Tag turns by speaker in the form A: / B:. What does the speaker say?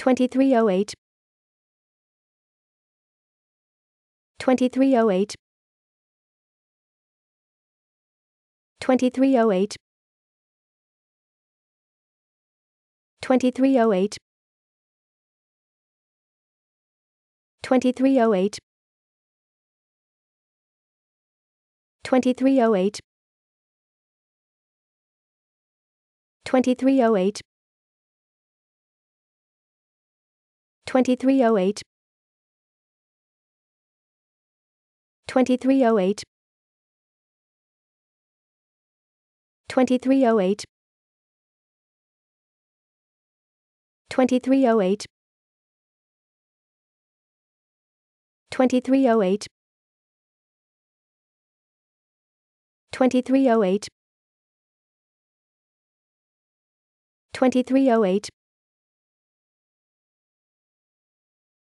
A: 2308 2308 2308 2308 2308 2308 2308 2308 2308 2308 2308 2308 2308 2308